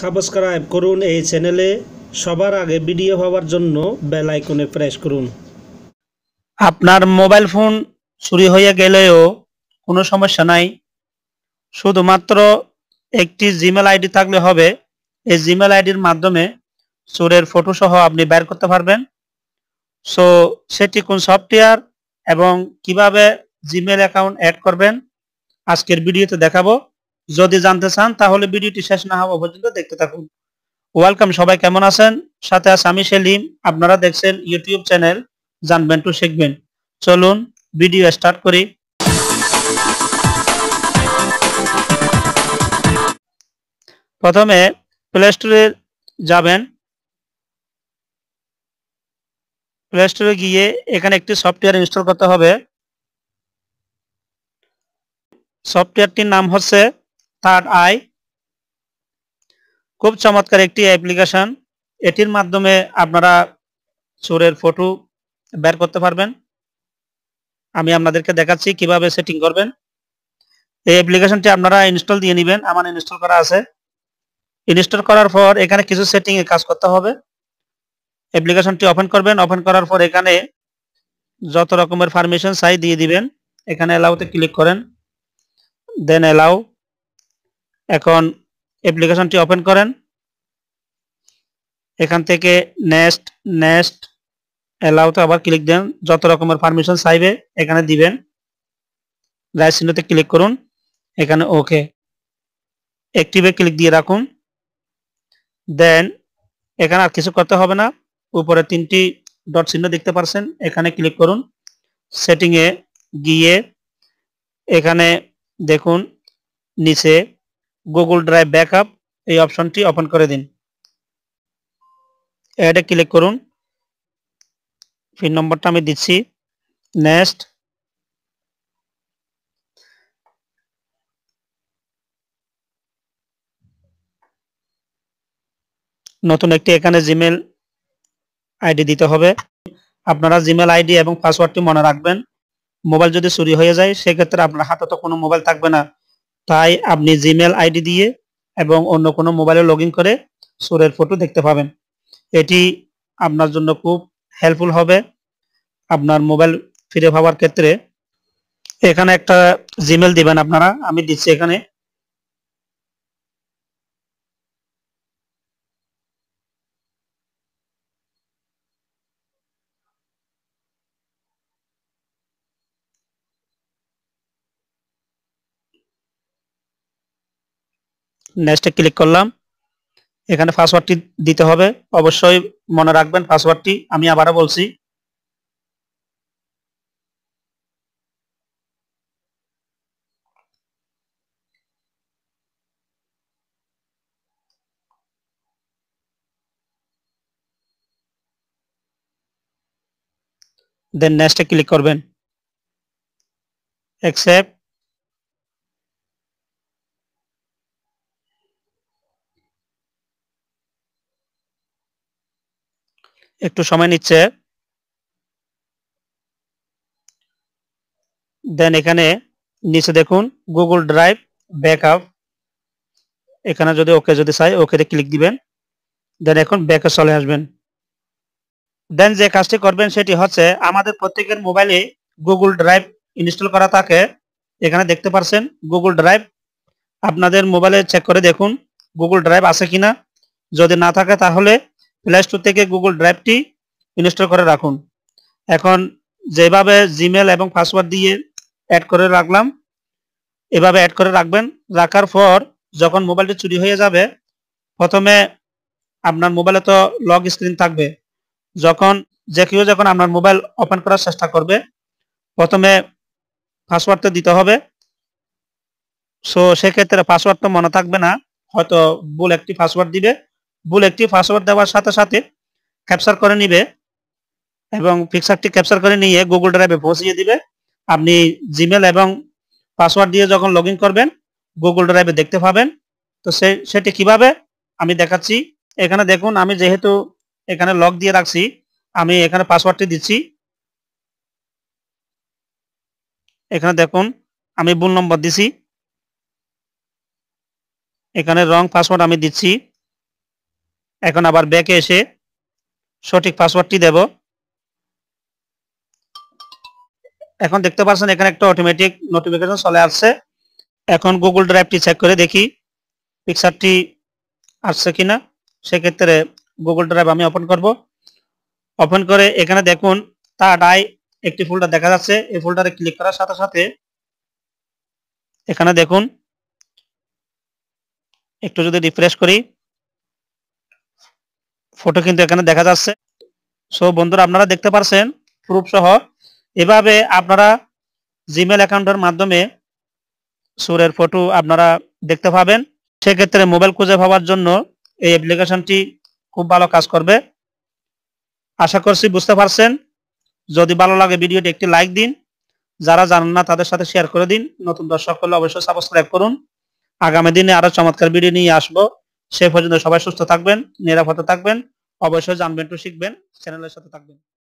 subscribe করুন এই চ্যানেলে সবার আগে ভিডিও পাওয়ার জন্য বেল আইকনে প্রেস করুন আপনার মোবাইল ফোন চুরি হয়ে গেলেও কোনো সমস্যা নাই শুধুমাত্র একটি জিমেল আইডি থাকলে হবে এই জিমেল আইডির মাধ্যমে চোরের ফটো সহ আপনি বের করতে পারবেন সো সেটি কোন সফটওয়্যার এবং কিভাবে জিমেল অ্যাকাউন্ট অ্যাড করবেন আজকের ভিডিওতে দেখাবো যদি জানতে চান তাহলে ভিডিওটি শেষ না হওয়া পর্যন্ত দেখতে থাকুন ওয়েলকাম সবাই কেমন আছেন সাথে আছে আমি সেলিম আপনারা দেখছেন ইউটিউব চ্যানেল জানবেন টু শিখবেন চলুন ভিডিও স্টার্ট করি প্রথমে প্লে স্টোরে যাবেন প্লে স্টোরে গিয়ে এখানে একটি সফটওয়্যার ইনস্টল করতে হবে সফটওয়্যারটির নাম হচ্ছে থার্ড আই খুব চমৎকার একটি অ্যাপ্লিকেশন এটির মাধ্যমে আপনারা চোরের ফটো বের করতে পারবেন আমি আপনাদেরকে দেখাচ্ছি কিভাবে সেটিং করবেন এই অ্যাপ্লিকেশনটি আপনারা ইনস্টল দিয়ে নেবেন আমার ইনস্টল করা আছে ইনস্টল করার পর এখানে কিছু সেটিংয়ে কাজ করতে হবে অ্যাপ্লিকেশনটি ওপেন করবেন ওপেন করার পর এখানে যত রকমের ফার্মেশন চাই দিয়ে দিবেন এখানে অ্যালাউতে ক্লিক করেন দেন অ্যালাউ এখন অ্যাপ্লিকেশনটি ওপেন করেন এখান থেকে নেক্সট নেক্সট অ্যালাউতে আবার ক্লিক দেন যত রকমের পারমিশন চাইবে এখানে দিবেন রাইট চিহ্নতে ক্লিক করুন এখানে ওকে অ্যাক্টিভে ক্লিক দিয়ে রাখুন দেন এখানে আর কিছু করতে হবে না উপরে তিনটি ডট চিহ্ন দেখতে পারছেন এখানে ক্লিক করুন সেটিংয়ে গিয়ে এখানে দেখুন নিচে গুগল ড্রাইভ ব্যাকআপ এই অপশনটি ওপেন করে দিন অ্যাডে ক্লিক করুন পিন নম্বরটা আমি দিচ্ছি নেক্সট নতুন একটি এখানে জিমেল আইডি দিতে হবে আপনারা জিমেল আইডি এবং পাসওয়ার্ডটি মনে রাখবেন মোবাইল যদি চুরি হয়ে যায় সেক্ষেত্রে আপনার হাতে তো কোনো মোবাইল থাকবে না তাই আপনি জিমেল আইডি দিয়ে এবং অন্য কোনো মোবাইলে লগ করে সুরের ফটো দেখতে পাবেন এটি আপনার জন্য খুব হেল্পফুল হবে আপনার মোবাইল ফিরে পাওয়ার ক্ষেত্রে এখানে একটা জিমেল দিবেন আপনারা আমি দিচ্ছি এখানে নেক্সটে ক্লিক করলাম এখানে পাসওয়ার্ডটি দিতে হবে অবশ্যই মনে রাখবেন পাসওয়ার্ডটি আমি আবারও বলছি দেন নেক্সটে ক্লিক করবেন অ্যাকসেপ্ট একটু সময় নিচ্ছে দেন এখানে নিচে দেখুন গুগল ড্রাইভ ব্যাকআপ এখানে যদি ওকে যদি চাই ওকে ক্লিক দিবেন দেন এখন ব্যাকে চলে আসবেন দেন যে কাজটি করবেন সেটি হচ্ছে আমাদের প্রত্যেকের মোবাইলে গুগল ড্রাইভ ইনস্টল করা থাকে এখানে দেখতে পারছেন গুগল ড্রাইভ আপনাদের মোবাইলে চেক করে দেখুন গুগল ড্রাইভ আছে কিনা যদি না থাকে তাহলে প্লে স্টোর থেকে গুগল ড্রাইভটি ইনস্টল করে রাখুন এখন যেভাবে জিমেল এবং পাসওয়ার্ড দিয়ে অ্যাড করে রাখলাম এভাবে অ্যাড করে রাখবেন রাখার পর যখন মোবাইলটি চুরি হয়ে যাবে প্রথমে আপনার মোবাইলে তো লক স্ক্রিন থাকবে যখন যে কেউ যখন আপনার মোবাইল ওপেন করার চেষ্টা করবে প্রথমে পাসওয়ার্ডটা দিতে হবে সো সেক্ষেত্রে পাসওয়ার্ড তো মনে থাকবে না হয়তো ভুল একটি পাসওয়ার্ড দিবে ভুল একটি পাসওয়ার্ড দেওয়ার সাথে সাথে ক্যাপচার করে নিবে এবং পিকচারটি ক্যাপচার করে নিয়ে গুগল ড্রাইভে পৌঁছিয়ে দিবে আপনি জিমেল এবং পাসওয়ার্ড দিয়ে যখন লগ করবেন গুগল ড্রাইভে দেখতে পাবেন তো সে সেটি কিভাবে আমি দেখাচ্ছি এখানে দেখুন আমি যেহেতু এখানে লক দিয়ে রাখছি আমি এখানে পাসওয়ার্ডটি দিচ্ছি এখানে দেখুন আমি ভুল নম্বর দিছি এখানে রং পাসওয়ার্ড আমি দিচ্ছি এখন আবার ব্যাকে এসে সঠিক পাসওয়ার্ডটি দেব এখন দেখতে পাচ্ছেন এখানে একটা অটোমেটিক নোটিফিকেশন চলে আসছে এখন গুগল ড্রাইভটি চেক করে দেখি পিকচারটি আসছে কিনা সেক্ষেত্রে গুগল ড্রাইভ আমি ওপেন করব ওপেন করে এখানে দেখুন তার ডাই একটি ফোল্ডার দেখা যাচ্ছে এই ফোল্ডারে ক্লিক করার সাথে সাথে এখানে দেখুন একটু যদি রিফ্রেশ করি ফটো কিন্তু এখানে দেখা যাচ্ছে সো বন্ধুরা আপনারা দেখতে পারছেন প্রুফ সহ এভাবে আপনারা জিমেল অ্যাকাউন্টের মাধ্যমে সুরের ফটো আপনারা দেখতে পাবেন সেক্ষেত্রে মোবাইল খুঁজে পাওয়ার জন্য এই অ্যাপ্লিকেশনটি খুব ভালো কাজ করবে আশা করছি বুঝতে পারছেন যদি ভালো লাগে ভিডিওটি একটি লাইক দিন যারা জানেন না তাদের সাথে শেয়ার করে দিন নতুন দর্শক হলে অবশ্যই সাবস্ক্রাইব করুন আগামী দিনে আরো চমৎকার ভিডিও নিয়ে আসবো সে পর্যন্ত সবাই সুস্থ থাকবেন নিরাপদে থাকবেন অবশ্যই জানবেন একটু শিখবেন চ্যানেলের সাথে থাকবেন